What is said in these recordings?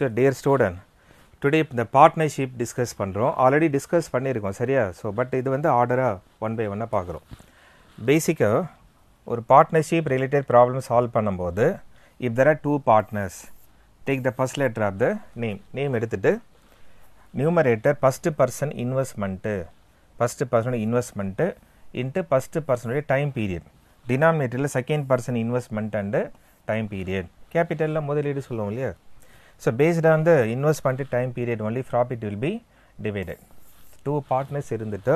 So dear student today இந்த partnership discuss பண்ணுறோம் already discuss பண்ணியிருக்கோம் சரியா ஸோ பட் இது வந்து ஆர்டராக ஒன் பை ஒன்னாக பார்க்குறோம் பேசிக்காக ஒரு பார்ட்னர்ஷிப் ரிலேட்டட் ப்ராப்ளம் சால்வ் பண்ணும்போது if there are two partners take the first letter of the name name எடுத்துகிட்டு numerator first person investment first பர்சனோட இன்வெஸ்ட்மெண்ட்டு இன்ட்டு ஃபஸ்ட்டு பர்சனுடைய டைம் பீரியட் டினாமினேட்டரில் second person investment and time period கேபிட்டலில் முதலீடு சொல்லுவோம் இல்லையா so based on the invest பண்ணிட்டு time period only profit will be divided. Two partners இருந்துட்டு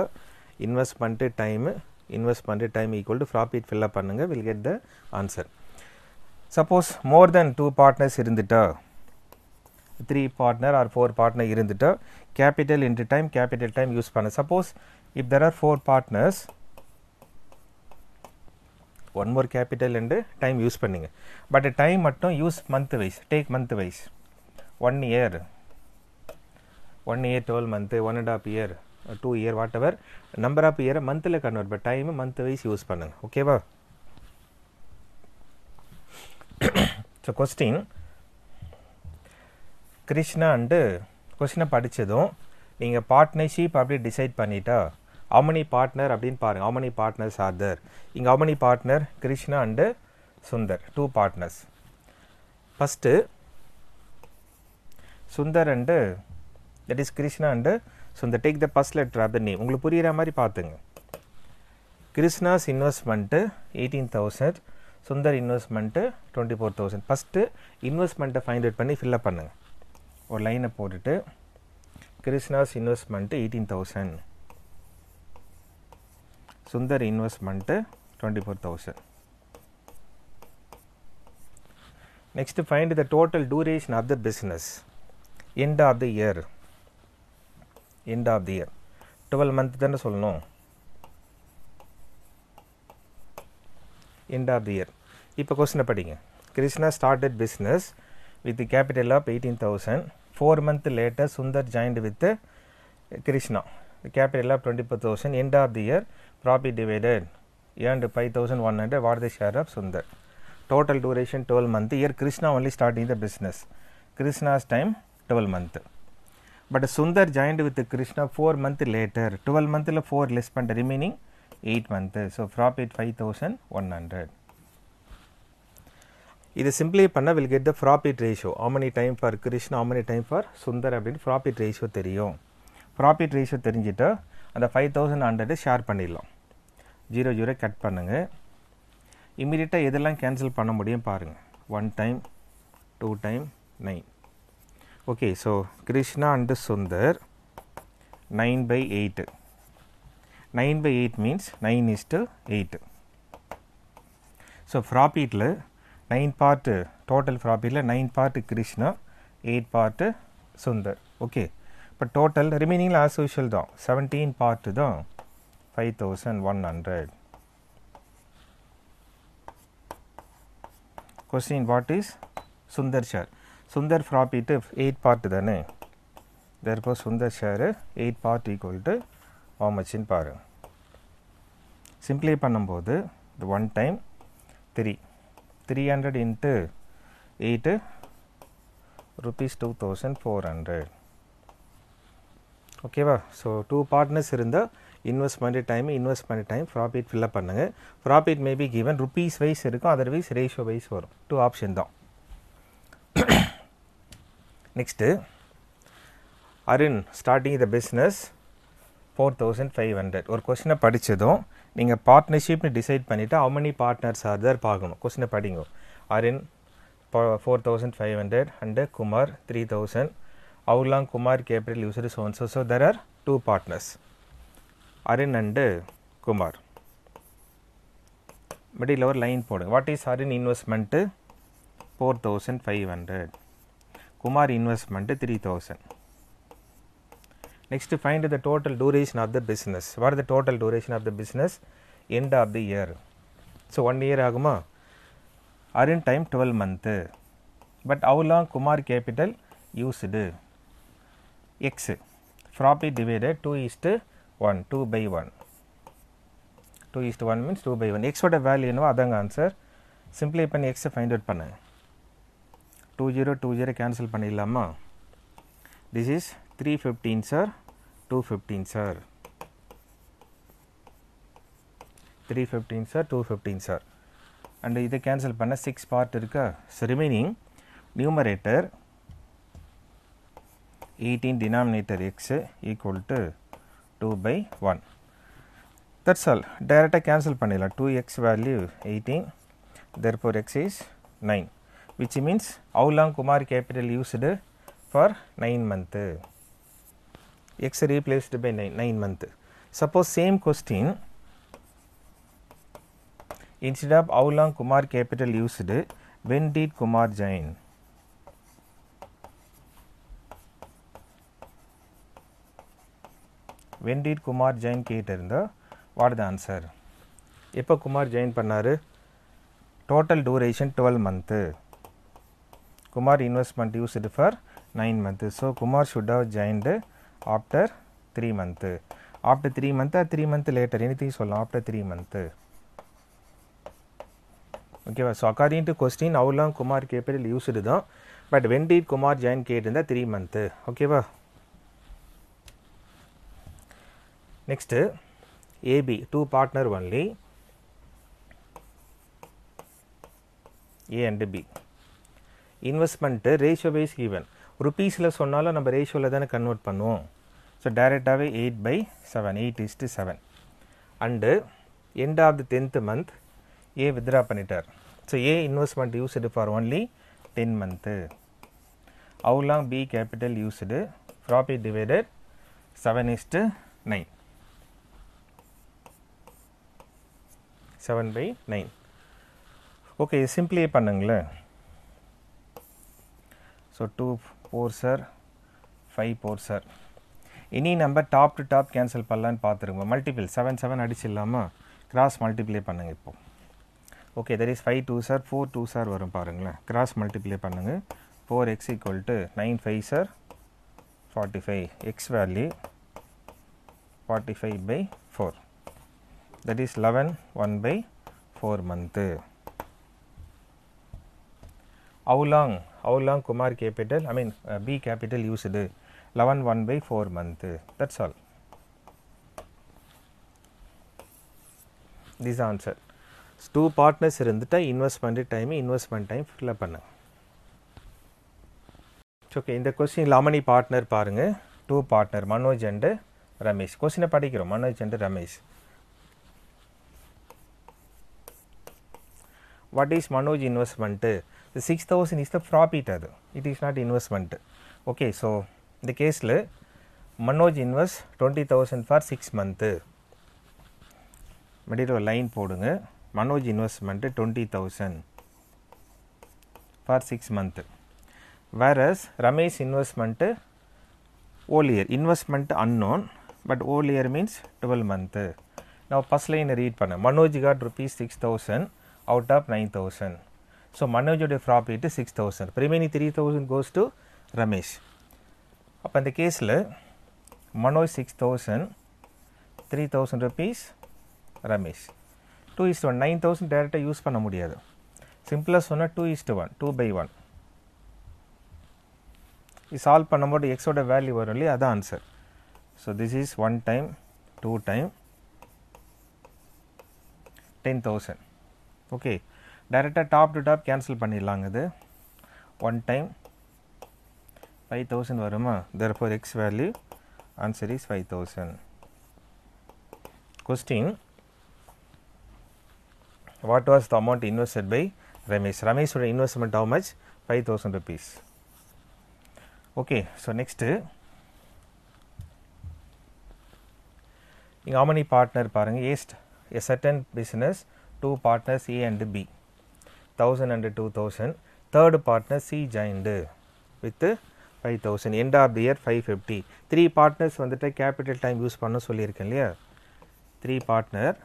இன்வெஸ்ட் பண்ணிட்டு டைமு இன்வெஸ்ட் பண்ணிட்டு time equal to profit fill up பண்ணுங்க will get the answer. Suppose more than two partners இருந்துட்டா three partner or four partner இருந்துட்டா capital into time capital time use பண்ண suppose if there are four partners one more capital and time use பண்ணுங்க but time மட்டும் use month wise take month wise one year one year twelve month one and half year two year whatever number of இயரை மந்தில் convert but time month wise use பண்ணுங்கள் ஓகேவா so question Krishna and கொஸ்டினை படித்ததும் நீங்கள் partnership அப்படி decide பண்ணிட்டா அவமனி partner அப்படின்னு பாருங்கள் அவமனி பார்ட்னர்ஸ் ஆர் தர் இங்கே how many partner Krishna and Sundar two partners first Sundar and that is Krishna and Sundar take the first letter of the name உங்களுக்கு புரிகிற மாதிரி பார்த்துங்க Krishna's investment eighteen thousand Sundar investment twenty four thousand first இன்வெஸ்ட்மெண்ட்டை ஃபைண்ட் அவுட் பண்ணி fill up பண்ணுங்கள் ஒரு லைனை போட்டுட்டு Krishna's investment eighteen thousand Sundar investment twenty four thousand next find the total duration of the business end of the year end of the year twelve month தானே சொல்லணும் end of the year இப்போ கொஸ்டினை படிங்க Krishna started business with capital of eighteen thousand four month later Sundar joined with Krishna capital of twenty four thousand end of the year profit divided earned five thousand one hundred what share of Sundar total duration twelve month year Krishna only starting the business Krishna's time twelve 12 month but Sundar joined with Krishna 4 month later 12 month la 4 less பண்ணிட்ட remaining 8 month so profit 5100 இது simply பண்ணால் will get the profit ratio how many time for Krishna how many time for Sundar அப்படின்னு profit ratio தெரியும் profit ratio தெரிஞ்சுட்டு அந்த five thousand hundred share பண்ணிடலாம் zero zero cut பண்ணுங்கள் இம்மிடியட்டாக எதெல்லாம் கேன்சல் பண்ண முடியும் பாருங்கள் one time two time nine okay so krishna and sundar 9 by 8 9 by 8 means 9 is to 8 so frappe it 9 part total frappe 9 part krishna 8 part sundar okay but total remaining as usual though 17 part though 5100 question what is sundar sir Sundar profit eight part தானே therefore Sundar share eight part equal to மச்சின்னு பாரு simply பண்ணும்போது இது one time three three hundred into eight rupees two thousand four hundred ஓகேவா so two partners இருந்தால் invest பண்ணுற time invest பண்ணுற time profit fill up பண்ணுங்கள் profit maybe given rupees wise இருக்கும் அதர்வைஸ் ரேஷியோ வைஸ் வரும் டூ ஆப்ஷன் தான் next Arun starting the business four thousand five hundred ஒரு கொஷினை படித்ததும் நீங்கள் பார்ட்னர்ஷிப்னு டிசைட் பண்ணிவிட்டு how many partners are there பார்க்கணும் கொஷினை படிங்க Arun four thousand five hundred and Kumar three thousand அவர்லாம் குமார் கேப்ரல் யூசர் சோன்சோ so so there are two partners Arun and Kumar middle ஒரு லைன் போடுங்க what is Arun investment four thousand five hundred Kumar investment 3000. Next find the total duration of the business. What is the total duration of the business? End of the year. So, 1 year aguma are in time 12 month. But how long Kumar capital used? X. Profit divided 2 is to 1, 2 by 1. 2 is to 1 means 2 by 1. X ஓட value என்னவோ அதாங்க answer simply பண்ணி எக்ஸை find out பண்ணுங்கள் two zero two zero cancel பண்ணிடலாமா this is three fifteen are two fifteen are three fifteen are two fifteen sir and இதை cancel பண்ண six part இருக்கா remaining numerator eighteen denominator X equal to two by one that's all டைரெக்டாக cancel பண்ணிடலாம் two X value eighteen therefore X is nine which means how long Kumar capital used for 9 month. X replaced by 9, 9 month. Suppose same question instead of how long Kumar capital used, when did Kumar join? when did Kumar join கேட்டிருந்தோம் what the answer எப்போ Kumar join பண்ணார் total duration 12 month Kumar investment used for 9 months. So, Kumar should have joined after 3 month. After 3 month or 3 month later anything சொல்லலாம் after 3 month. ஓகேவா so according to question அவ்வளோ Kumar capital used தான் but when did Kumar join கேட்டிருந்தால் three month ஓகேவா next A B two partner only A and B investment ratio பைஸ் even ருபீஸில் சொன்னாலும் நம்ம ரேஷியோவில் தானே கன்வெர்ட் பண்ணுவோம் ஸோ டைரெக்டாகவே eight by seven eight is to seven and end of the tenth month A withdraw பண்ணிட்டார் so A investment used for only ten month how long B capital used profit divided seven is to nine seven by nine okay சிம்பிளே பண்ணுங்களேன் so two pores are five pores are இனி நம்ம top to top cancel பண்ணலான்னு பார்த்துருங்க multiple seven seven அடிச்சிடலாமா cross multiply பண்ணுங்கள் இப்போது okay there is five two are four two are வரும் பாருங்களேன் கிராஸ் மல்டிப்ளை பண்ணுங்கள் four X equal to nine five are forty five X value forty five by four that is eleven one by four month அவுலாங் long how long kumar capital i mean uh, b capital used 11 1 by 4 month that's all this two partners இருந்துட்டா investment time investment time fill up பண்ணுங்க okay இந்த question how many partner பாருங்கள் two partner Manoj and Ramesh கொஸ்டினை படிக்கிறோம் Manoj and Ramesh what is Manoj investment six thousand is the profit அது it is not investment okay so இந்த கேஸில் Manoj invest twenty thousand for six month middle ஒரு லைன் போடுங்க Manoj investment twenty thousand for six month whereas Ramesh investment whole year investment unknown but whole year means twelve month நான் first லைனை read பண்ணேன் Manoj got rupees six thousand out of nine thousand So, Manoj's profit is 6000 remaining 3000 goes to Ramesh. அப்போ இந்த கேஸில் Manoj six thousand three thousand rupees Ramesh two is to one nine thousand டேரெக்டாக use பண்ண முடியாது சிம்பிளாக சொன்னால் two is to one two by one இது solve பண்ணும்போது எக்ஸோட வேல்யூ வரும் இல்லையா அதான் answer so this is one time two time ten thousand okay டேரெக்டாக டாப் டு டாப் கேன்சல் பண்ணிடலாங்க இது ஒன் டைம் ஃபைவ் தௌசண்ட் வருமா for X value answer is five thousand question what was the amount invested by Ramesh ரமேஷோட investment how much five thousand rupees okay so next இங்கே how many partner பாருங்கள் A's a certain business two partners A and B thousand and two thousand third partner C joined with five thousand end of year five fifty three partners வந்துட்டு capital time use பண்ண சொல்லியிருக்கேன் இல்லையா three partner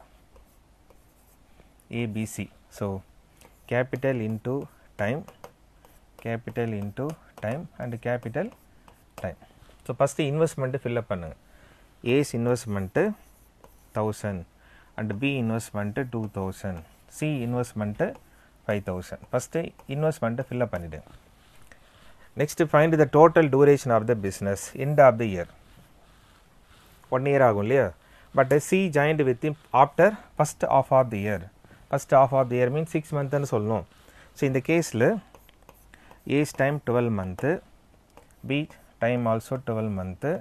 A B C so capital into time capital into time and capital time so first investment fill up பண்ணுங்கள் ace investment thousand and B investment two thousand C investment five thousand first இன்வெஸ்ட்மெண்ட்டை fill up பண்ணிவிடு next find the total duration of the business end of the year one year ஆகும் இல்லையா but C joined with after first half of the year first half of the year mean six மந்த்துன்னு சொல்லணும் so இந்த கேஸில் A's time twelve month B time also twelve month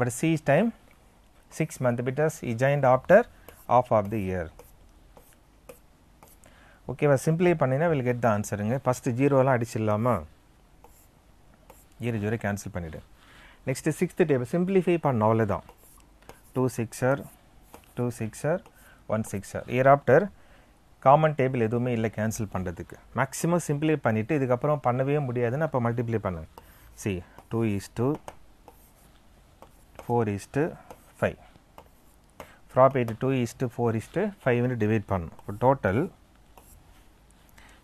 but C time six month because E joint after half of the year ஓகேவா simply பண்ணினா will get the ஆன்சருங்க first ஜீரோலாம் அடிச்சிடலாமா zero zero cancel பண்ணிவிடு next sixth table simplify பண்ண அவ்வளோதான் two sixes are two sixes are one sixes are year after common table எதுவுமே இல்லை கேன்சல் பண்ணுறதுக்கு மேக்ஸிமம் சிம்பிளே பண்ணிவிட்டு இதுக்கப்புறம் பண்ணவே முடியாதுன்னு அப்போ மல்டிப்ளை பண்ணுங்க C two is two four is to five prop eight two is to four is to five divide பண்ணணும் total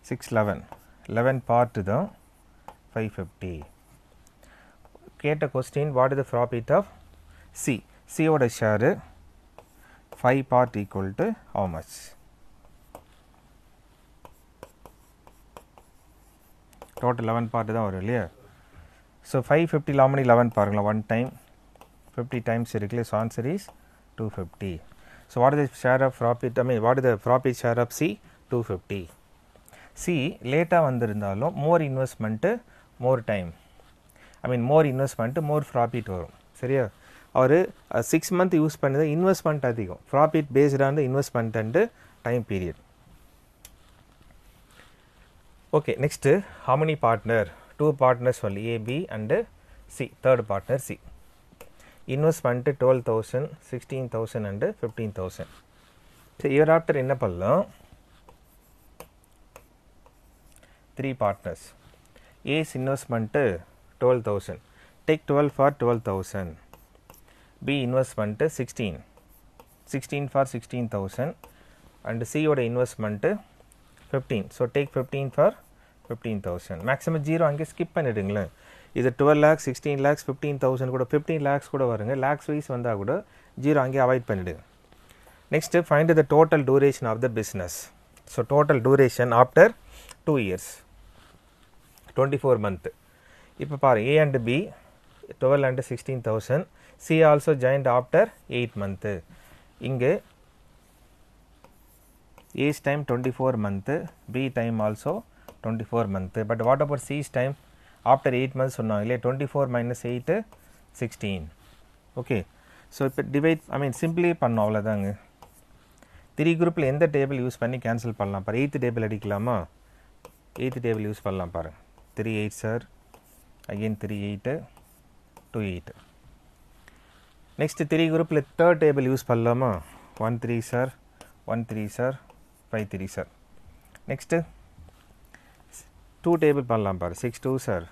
six eleven eleven part தான் ஃபைவ் ஃபிஃப்டி கேட்ட question what is the profit of C சியோட share five part equal to how much total eleven part தான் வரும் இல்லையா so five fifty how many eleven பாருங்களா one time fifty times இருக்குல்ல so answer is two fifty so what is share of profit I mean what is the profit share of C two fifty C லேட்டாக வந்திருந்தாலும் more investment more time I mean more investment more profit வரும் சரியா அவர் six month use பண்ணது investment அதிகம் profit பேஸ்டான investment and time period okay next how many partner two partners சொல்லி A B and C third partner C investment twelve thousand sixteen thousand and fifteen thousand சரி year after என்ன பண்ணலாம் three partners ace investment twelve thousand take twelve for twelve thousand B investment sixteen sixteen for sixteen thousand and சியோட investment fifteen so take fifteen for fifteen thousand maximum zero அங்கே skip பண்ணிவிடுங்களேன் இது twelve lakhs sixteen lakhs fifteen thousand கூட fifteen lakhs கூட வருங்க lakhs wise வந்தால் கூட zero அங்கே அவாய்ட் பண்ணிவிடு next find the total duration of the business so total duration after two years twenty four month இப்போ பாரு ஏ and B twelve and sixteen thousand C also joined after eight month இங்கு A's time twenty four month B time also twenty four month but what about C's time after eight months சொன்னாங்க இல்லையா twenty four minus eight sixteen okay so இப்போ divide I mean simply பண்ணோம் அவ்வளோதாங்க three குரூப்பில் எந்த table use பண்ணி cancel பண்ணலாம் இப்போ எயித்து டேபிள் அடிக்கலாமா எயித்து டேபிள் யூஸ் பண்ணலாம் பாருங்கள் three eight sir again three eight two eight next three குரூப்பில் தேர்ட் டேபிள் யூஸ் பண்ணலாமா one three sir one three sir five three sir next two table பண்ணலாம் பாரு six two sir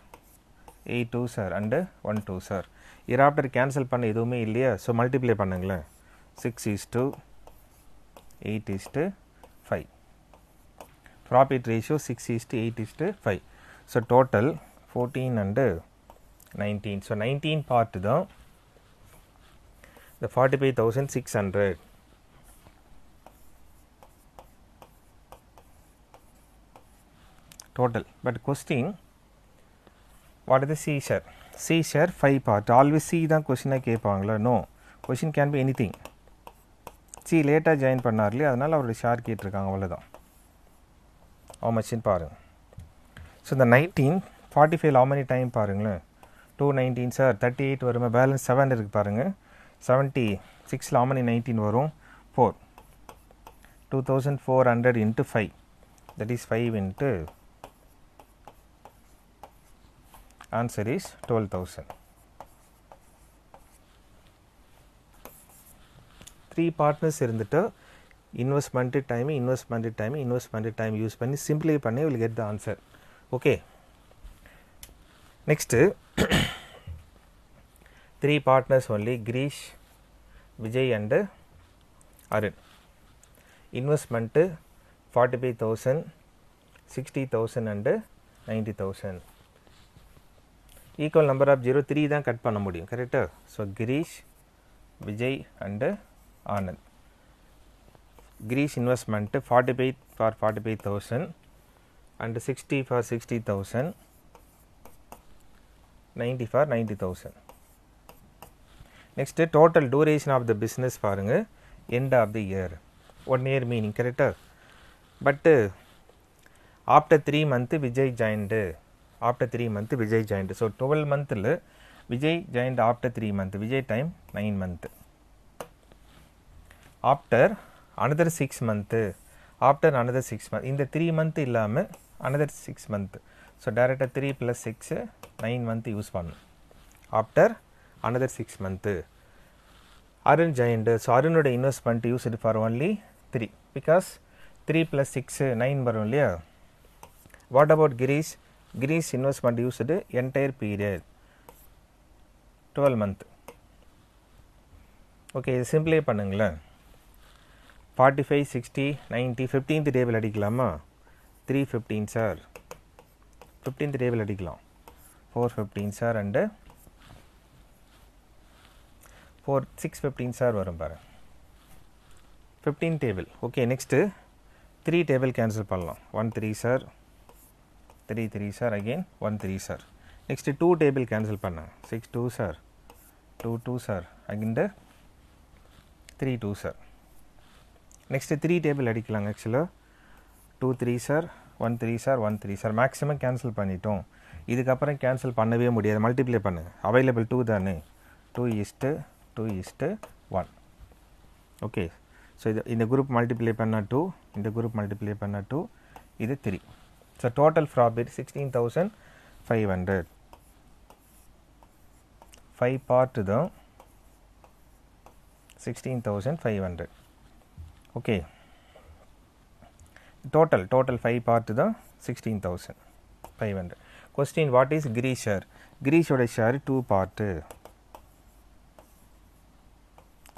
eight two sir and one two sir இராப்டர் cancel பண்ண எதுவுமே இல்லையா so multiply பண்ணுங்களேன் six is two eight is to five profit ratio 6 is to 8 is to 5. So, total 14 and 19. So, 19 part the, the 45,600. total but question what is the C share C share 5 part always C தான் கொஷினை கேட்பாங்களா no question can be anything C லேட்டாக join பண்ணார் இல்லையா அதனால் அவரோட share கேட்டிருக்காங்க அவ்வளோதான் மச்சின்னு பாருங்கள் ஸோ இந்த nineteen forty five how many time பாருங்களேன் two nineteen sir thirty eight வருமே பேலன்ஸ் செவன் இருக்குது பாருங்கள் செவன்ட்டி சிக்ஸ் லாமனி நைன்டீன் வரும் four two thousand four hundred into five that is five into answer is twelve thousand three partners இருந்துட்டு investment time investment time investment time use பண்ணி சிம்பிளை பண்ணி will get the answer okay next three partners only Girish Vijay and Arun investment forty five thousand sixty thousand and ninety thousand equal number of zero three தான் cut பண்ண முடியும் கரெக்டாக so Girish Vijay and Anand Girish's investment forty five for forty five thousand and sixty for sixty thousand ninety for ninety thousand next total duration of the business பாருங்கள் end of the year one year meaning கரெக்டாக but after three month Vijay joined after three month Vijay joined so twelve மந்த்தில் Vijay joined after three month Vijay time nine month after another six month after another six month இந்த three month இல்லாமல் another six month so டேரெக்டாக three plus six nine month use பண்ணும் after another six month Arun joined so அருணோட investment it for only three because three plus six nine வரும் இல்லையா what about Girish Girish's investment it entire period twelve month okay இது சிம்பிளே பண்ணுங்களேன் forty five sixty ninety fifteenth table அடிக்கலாமா three fifteen sir fifteenth table அடிக்கலாம் four fifteen sir and four six fifteen sir வரும் பாரு fifteen table okay next three table cancel பண்ணலாம் one three sir three three sir again one three sir next two table cancel பண்ணேன் six two sir two two sir again three two sir next three table அடிக்கலாங்க ஆக்சுவலாக two three sir one three sir one three sir maximum cancel பண்ணிட்டோம் இதுக்கப்புறம் cancel பண்ணவே முடியாது multiply பண்ணுங்கள் available two தானே two is to two is to one okay so இது இந்த குரூப் மல்டிப்ளை பண்ணால் டூ இந்த குரூப் மல்டிப்ளை பண்ணால் டூ இது three so total profit sixteen thousand five hundred five part தான் sixteen thousand five hundred okay total total 5 part to the 16500 question what is greece share greece oda share 2 part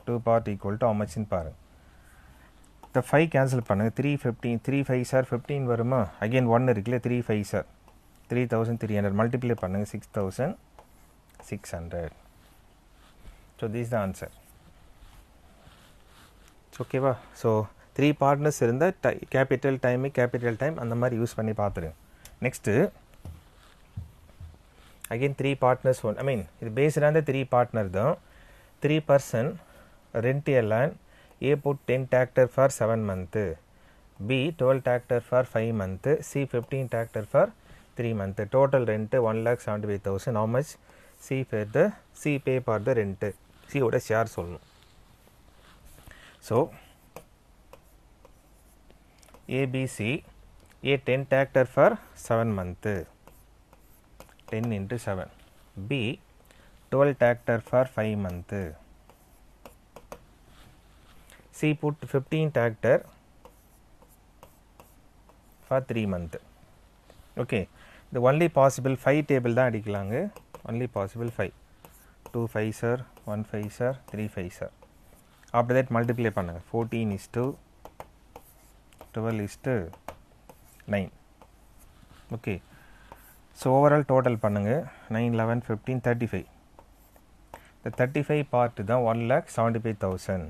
2 part equal to how much in இந்த five cancel பண்ணுங்கள் three fifteen three five sir fifteen வருமா again one இருக்குல்ல three five sir three thousand three hundred multiply பண்ணுங்கள் six thousand six hundred so this the answer ஓகேவா so three partners இருந்தால் டை capital time capital time அந்த மாதிரி use பண்ணி பார்த்துருங்க next again three partners one I mean இது பேஸ்டாக த்ரீ பார்ட்னர் தான் three person rent A A put ten tractor for seven month B twelve tractor for five month C fifteen tractor for three month total rent one lakh seventy five thousand how much C fair the C pay for the rent சியோட share சொல்லணும் So, ABC A 10 tractor for 7 month 10 into 7 B 12 tractor for 5 month C put 15th tractor for 3 month okay the only possible 5 table தான் அடிக்கலாங்க only possible 5 2 5 sir 1 5 sir 3 5 sir after that multiply பண்ணுங்கள் fourteen is two twelve is to nine okay so overall total பண்ணுங்கள் nine eleven fifteen thirty five இந்த thirty five part தான் one lakh seventy five thousand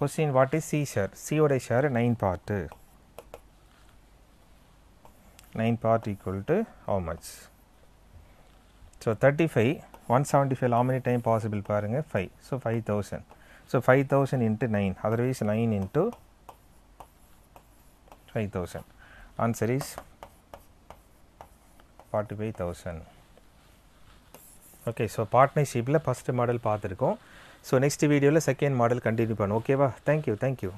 question what is C share சியோடைய share nine part nine part equal to how much so thirty five one seventy five how many time possible பாருங்கள் five so five thousand so five thousand into nine otherwise nine into five thousand answer is forty five thousand okay so பார்ட்னர்ஷிப்பில் first model பார்த்துருக்கோம் so next வீடியோவில் second model continue பண்ணும் ஓகேவா thank you thank you